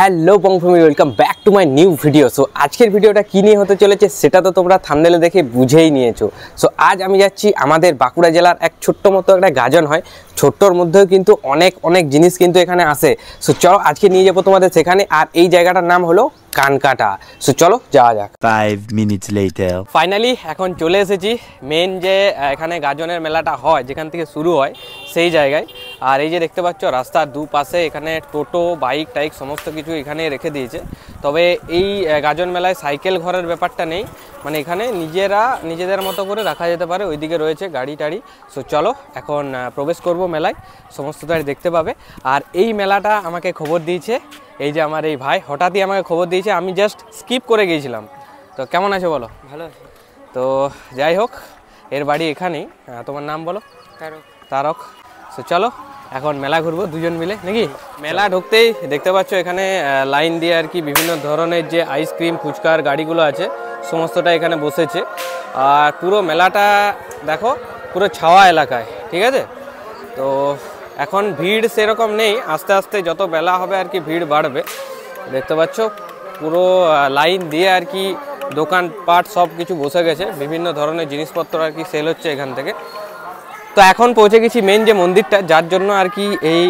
hello বংফমি welcome back to my new video so আজকের ভিডিওটা কী নিয়ে হতে চলেছে সেটা তো তোমরা থামদেলে দেখে বুঝেই নিয়েছো সো আজ আমি যাচ্ছি আমাদের বাঁকুড়া জেলার এক ছোট্ট মতো একটা গাজন হয় ছোট্টর মধ্যেও কিন্তু অনেক অনেক জিনিস কিন্তু এখানে আসে সো চলো আজকে নিয়ে যাবো তোমাদের সেখানে আর এই জায়গাটার নাম হলো কানকাটা সো চলো যাওয়া যাক ফাইভ মিনিটস লেটার ফাইনালি এখন চলে এসেছি মেন যে এখানে গাজনের মেলাটা হয় যেখান থেকে শুরু হয় সেই জায়গায় আর এই যে দেখতে পাচ্ছ রাস্তার দুপাশে এখানে টোটো বাইক টাইক সমস্ত কিছু এখানে রেখে দিয়েছে তবে এই গাজন মেলায় সাইকেল ঘরের ব্যাপারটা নেই মানে এখানে নিজেরা নিজেদের মতো করে রাখা যেতে পারে ওইদিকে রয়েছে গাড়ি টাড়ি সো চলো এখন প্রবেশ করব মেলায় সমস্তটাই দেখতে পাবে আর এই মেলাটা আমাকে খবর দিয়েছে এই যে আমার এই ভাই হঠাৎই আমাকে খবর দিয়েছে আমি জাস্ট স্কিপ করে গিয়েছিলাম তো কেমন আছো বলো ভালো তো যাই হোক এর বাড়ি এখানেই তোমার নাম বলো তারক তারক সো চলো এখন মেলা ঘুরবো দুজন মিলে নাকি মেলা ঢুকতেই দেখতে পাচ্ছ এখানে লাইন দিয়ে আর কি বিভিন্ন ধরনের যে আইসক্রিম ফুচকার গাড়িগুলো আছে সমস্তটা এখানে বসেছে আর পুরো মেলাটা দেখো পুরো ছাওয়া এলাকায় ঠিক আছে তো এখন ভিড় সেরকম নেই আস্তে আস্তে যত বেলা হবে আর কি ভিড় বাড়বে দেখতে পাচ্ছ পুরো লাইন দিয়ে আর কি দোকানপাট সব কিছু বসে গেছে বিভিন্ন ধরনের জিনিসপত্র আর কি সেল হচ্ছে এখান থেকে তো এখন পৌঁছে গেছি মেন যে মন্দিরটা যার জন্য আর কি এই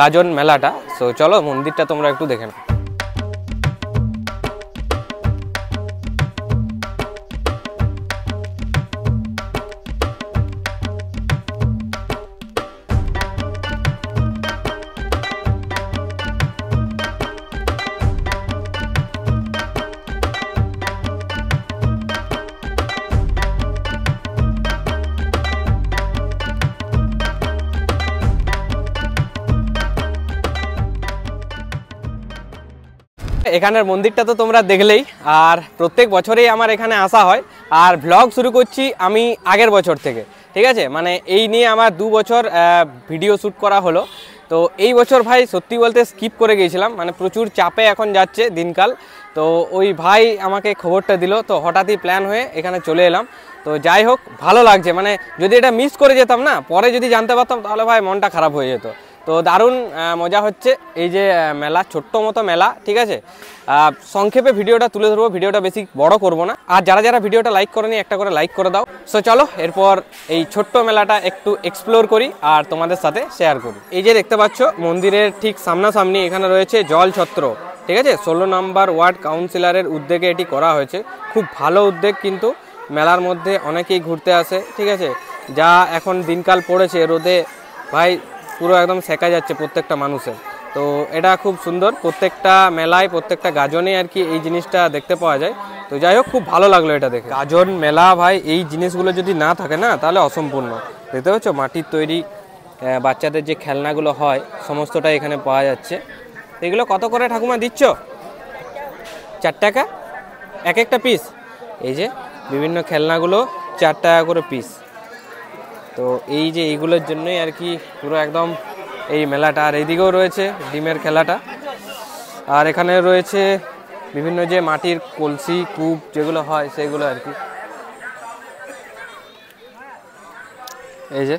গাজন মেলাটা সো চলো মন্দিরটা তোমরা একটু দেখে নাও এখানের মন্দিরটা তো তোমরা দেখলেই আর প্রত্যেক বছরেই আমার এখানে আসা হয় আর ব্লগ শুরু করছি আমি আগের বছর থেকে ঠিক আছে মানে এই নিয়ে আমার দু বছর ভিডিও শ্যুট করা হলো তো এই বছর ভাই সত্যি বলতে স্কিপ করে গিয়েছিলাম মানে প্রচুর চাপে এখন যাচ্ছে দিনকাল তো ওই ভাই আমাকে খবরটা দিল তো হঠাৎই প্ল্যান হয়ে এখানে চলে এলাম তো যাই হোক ভালো লাগছে মানে যদি এটা মিস করে যেতাম না পরে যদি জানতে পারতাম তাহলে ভাই মনটা খারাপ হয়ে যেত তো দারুণ মজা হচ্ছে এই যে মেলা ছোট্ট মতো মেলা ঠিক আছে সংক্ষেপে ভিডিওটা তুলে ধরবো ভিডিওটা বেশি বড় করব না আর যারা যারা ভিডিওটা লাইক করেনি একটা করে লাইক করে দাও সো চলো এরপর এই ছোট্ট মেলাটা একটু এক্সপ্লোর করি আর তোমাদের সাথে শেয়ার করি এই যে দেখতে পাচ্ছ মন্দিরের ঠিক সামনাসামনি এখানে রয়েছে জল ছত্র ঠিক আছে ষোলো নম্বর ওয়ার্ড কাউন্সিলরের উদ্যোগে এটি করা হয়েছে খুব ভালো উদ্যোগ কিন্তু মেলার মধ্যে অনেকেই ঘুরতে আসে ঠিক আছে যা এখন দিনকাল পড়েছে রোদে ভাই পুরো একদম শেখা যাচ্ছে প্রত্যেকটা মানুষের তো এটা খুব সুন্দর প্রত্যেকটা মেলায় প্রত্যেকটা গাজনে আর কি এই জিনিসটা দেখতে পাওয়া যায় তো যাই হোক খুব ভালো লাগলো এটা দেখে গাজন মেলা ভাই এই জিনিসগুলো যদি না থাকে না তাহলে অসম্পূর্ণ দেখতে পাচ্ছ মাটির তৈরি বাচ্চাদের যে খেলনাগুলো হয় সমস্তটা এখানে পাওয়া যাচ্ছে এগুলো কত করে ঠাকুমা দিচ্ছ চার টাকা এক একটা পিস এই যে বিভিন্ন খেলনাগুলো চার টাকা করে পিস তো এই যে এইগুলোর জন্যই আর কি পুরো একদম এই মেলাটা আর এইদিকেও রয়েছে ডিমের খেলাটা আর এখানে রয়েছে বিভিন্ন যে মাটির কলসি কূপ যেগুলো হয় সেগুলো আর কি এই যে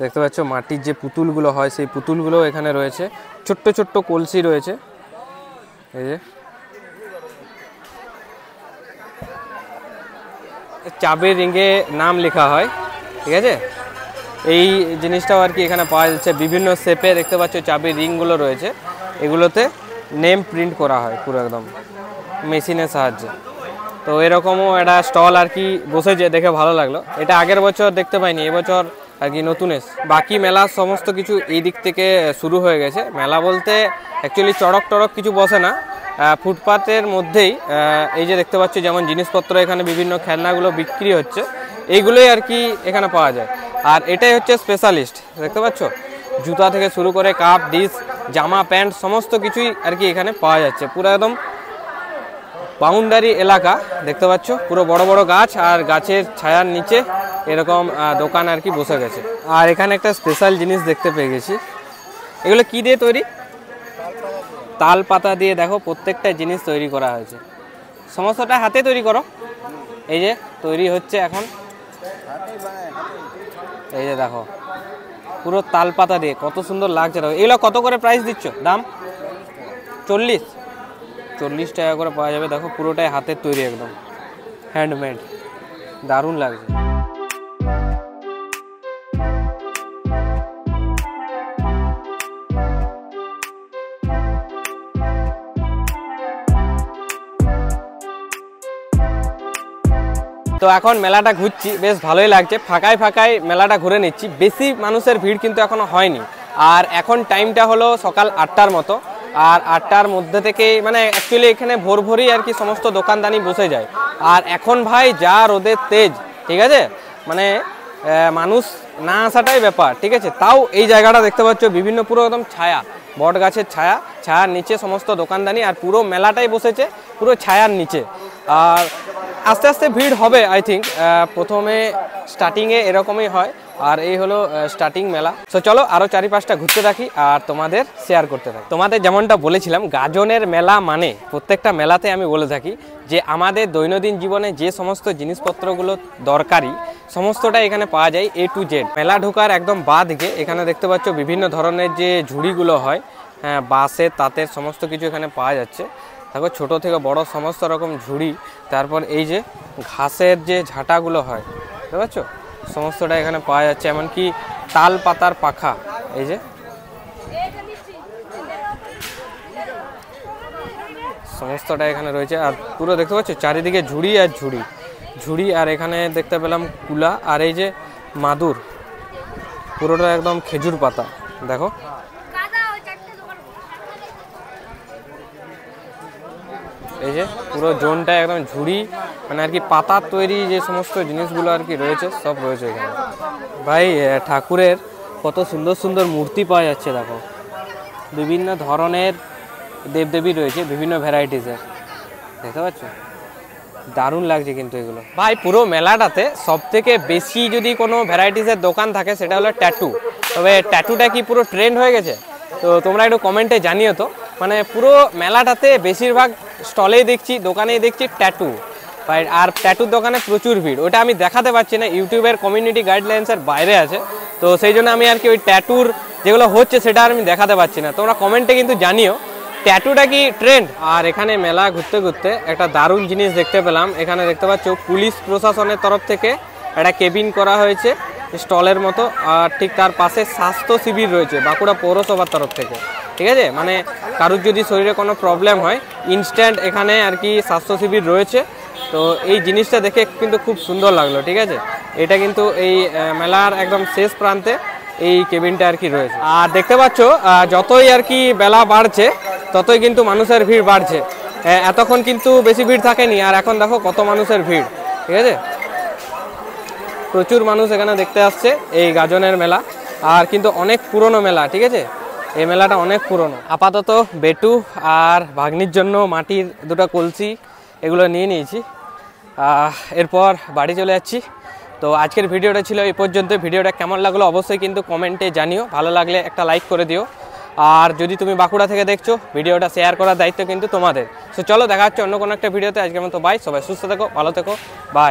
দেখতে পাচ্ছ মাটির যে পুতুলগুলো হয় সেই পুতুলগুলো এখানে রয়েছে ছোট্ট ছোট্ট কলসি রয়েছে এই যে চাবের রিঙে নাম লেখা হয় ঠিক আছে এই জিনিসটাও আর কি এখানে পাওয়া যাচ্ছে বিভিন্ন শেপে দেখতে পাচ্ছ চাবির রিংগুলো রয়েছে এগুলোতে নেম প্রিন্ট করা হয় পুরো একদম মেশিনের সাহায্যে তো এরকমও একটা স্টল আর কি বসেছে দেখে ভালো লাগলো এটা আগের বছর দেখতে পাইনি এবছর আর কি নতুন এস বাকি মেলা সমস্ত কিছু এই দিক থেকে শুরু হয়ে গেছে মেলা বলতে অ্যাকচুয়ালি চড়ক টড়ক কিছু বসে না ফুটপাতের মধ্যেই এই যে দেখতে পাচ্ছ যেমন জিনিসপত্র এখানে বিভিন্ন খেলনাগুলো বিক্রি হচ্ছে এইগুলোই আর কি এখানে পাওয়া যায় আর এটাই হচ্ছে স্পেশালিস্ট দেখতে পাচ্ছ জুতা থেকে শুরু করে কাপ ডিস জামা প্যান্ট সমস্ত কিছুই আর কি এখানে পাওয়া যাচ্ছে পুরো একদম বাউন্ডারি এলাকা দেখতে পাচ্ছ পুরো বড় বড় গাছ আর গাছের ছায়ার নিচে এরকম দোকান আর কি বসে গেছে আর এখানে একটা স্পেশাল জিনিস দেখতে পেয়ে গেছি এগুলো কি দিয়ে তৈরি তাল পাতা দিয়ে দেখো প্রত্যেকটা জিনিস তৈরি করা হয়েছে সমস্তটা হাতে তৈরি করো এই যে তৈরি হচ্ছে এখন এই যে দেখো পুরো তাল পাতা দিয়ে কত সুন্দর লাগছে দেখো এগুলো কত করে প্রাইস দিচ্ছ দাম চল্লিশ চল্লিশ টাকা করে পাওয়া যাবে দেখো পুরোটাই হাতের তৈরি একদম হ্যান্ডমেড দারুণ লাগছে তো এখন মেলাটা ঘুরছি বেশ ভালোই লাগছে ফাঁকায় ফাঁকায় মেলাটা ঘুরে নিচ্ছি বেশি মানুষের ভিড় কিন্তু এখনও হয়নি আর এখন টাইমটা হলো সকাল আটটার মতো আর আটটার মধ্যে থেকে মানে অ্যাকচুয়ালি এখানে ভোর ভোরই আর কি সমস্ত দোকানদানি বসে যায় আর এখন ভাই যা রোদের তেজ ঠিক আছে মানে মানুষ না আসাটাই ব্যাপার ঠিক আছে তাও এই জায়গাটা দেখতে পাচ্ছ বিভিন্ন পুরো একদম ছায়া বট গাছের ছায়া ছায়ার নিচে সমস্ত দোকানদানি আর পুরো মেলাটাই বসেছে পুরো ছায়ার নিচে আর আস্তে আস্তে ভিড় হবে আই থিঙ্ক প্রথমে স্টার্টিংয়ে এরকমই হয় আর এই হলো স্টার্টিং মেলা সো চলো আরও চারি পাঁচটা ঘুরতে থাকি আর তোমাদের শেয়ার করতে থাকি তোমাদের যেমনটা বলেছিলাম গাজনের মেলা মানে প্রত্যেকটা মেলাতে আমি বলে থাকি যে আমাদের দৈনন্দিন জীবনে যে সমস্ত জিনিসপত্রগুলো দরকারি সমস্তটা এখানে পাওয়া যায় এ টু জেড মেলা ঢোকার একদম বা দিকে এখানে দেখতে পাচ্ছ বিভিন্ন ধরনের যে ঝুড়িগুলো হয় হ্যাঁ বাসে তাঁতের সমস্ত কিছু এখানে পাওয়া যাচ্ছে দেখো ছোট থেকে বড় সমস্ত রকম ঝুড়ি তারপর এই যে ঘাসের যে ঝাঁটাগুলো হয় বুঝতে পারছো সমস্তটা এখানে পাওয়া যাচ্ছে এমনকি তাল পাতার পাখা এই যে সমস্তটা এখানে রয়েছে আর পুরো দেখতে পাচ্ছ চারিদিকে ঝুড়ি আর ঝুড়ি ঝুড়ি আর এখানে দেখতে পেলাম কুলা আর এই যে মাদুর পুরোটা একদম খেজুর পাতা দেখো এই যে পুরো জোনটা একদম ঝুড়ি মানে আর কি পাতার তৈরি যে সমস্ত জিনিসগুলো আর কি রয়েছে সব রয়েছে এখানে ভাই ঠাকুরের কত সুন্দর সুন্দর মূর্তি পাওয়া যাচ্ছে দেখো বিভিন্ন ধরনের দেবদেবী রয়েছে বিভিন্ন ভ্যারাইটিসের দেখতে পাচ্ছ দারুণ লাগছে কিন্তু এগুলো ভাই পুরো মেলাটাতে সব থেকে বেশি যদি কোনো ভ্যারাইটিসের দোকান থাকে সেটা হলো ট্যাটু তবে ট্যাটুটা কি পুরো ট্রেন্ড হয়ে গেছে তো তোমরা একটু কমেন্টে জানিও তো মানে পুরো মেলাটাতে বেশিরভাগ স্টলেই দেখছি দোকানেই দেখছি ট্যাটু আর ট্যাটুর দোকানে প্রচুর ভিড় ওটা আমি দেখাতে পারছি না ইউটিউবের কমিউনিটি গাইডলাইন্সের বাইরে আছে তো সেই জন্য আমি আর কি ওই ট্যাটুর যেগুলো হচ্ছে সেটা আর আমি দেখাতে পারছি না তোমরা কমেন্টে কিন্তু জানিও ট্যাটুটা কি ট্রেন্ড আর এখানে মেলা ঘুরতে ঘুরতে একটা দারুণ জিনিস দেখতে পেলাম এখানে দেখতে পাচ্ছ পুলিশ প্রশাসনের তরফ থেকে একটা কেবিন করা হয়েছে স্টলের মতো আর ঠিক তার পাশে স্বাস্থ্য শিবির রয়েছে বাঁকুড়া পৌরসভার তরফ থেকে ঠিক আছে মানে কারুর যদি শরীরে কোনো প্রবলেম হয় ইনস্ট্যান্ট এখানে আর কি স্বাস্থ্য শিবির রয়েছে তো এই জিনিসটা দেখে কিন্তু খুব সুন্দর লাগলো ঠিক আছে এটা কিন্তু এই মেলার একদম শেষ প্রান্তে এই কেবিনটা আর কি রয়েছে আর দেখতে পাচ্ছ যতই আর কি বেলা বাড়ছে ততই কিন্তু মানুষের ভিড় বাড়ছে এতক্ষণ কিন্তু বেশি ভিড় থাকেনি আর এখন দেখো কত মানুষের ভিড় ঠিক আছে প্রচুর মানুষ এখানে দেখতে আসছে এই গাজনের মেলা আর কিন্তু অনেক পুরনো মেলা ঠিক আছে এই মেলাটা অনেক পুরনো আপাতত বেটু আর ভাগ্নির জন্য মাটির দুটো কলসি এগুলো নিয়ে নিয়েছি এরপর বাড়ি চলে যাচ্ছি তো আজকের ভিডিওটা ছিল এই পর্যন্ত ভিডিওটা কেমন লাগলো অবশ্যই কিন্তু কমেন্টে জানিও ভালো লাগলে একটা লাইক করে দিও আর যদি তুমি বাঁকুড়া থেকে দেখছো ভিডিওটা শেয়ার করার দায়িত্ব কিন্তু তোমাদের সো চলো দেখা হচ্ছে অন্য কোনো একটা ভিডিওতে আজকের মতো বাই সবাই সুস্থ থেকো ভালো থেকো বাই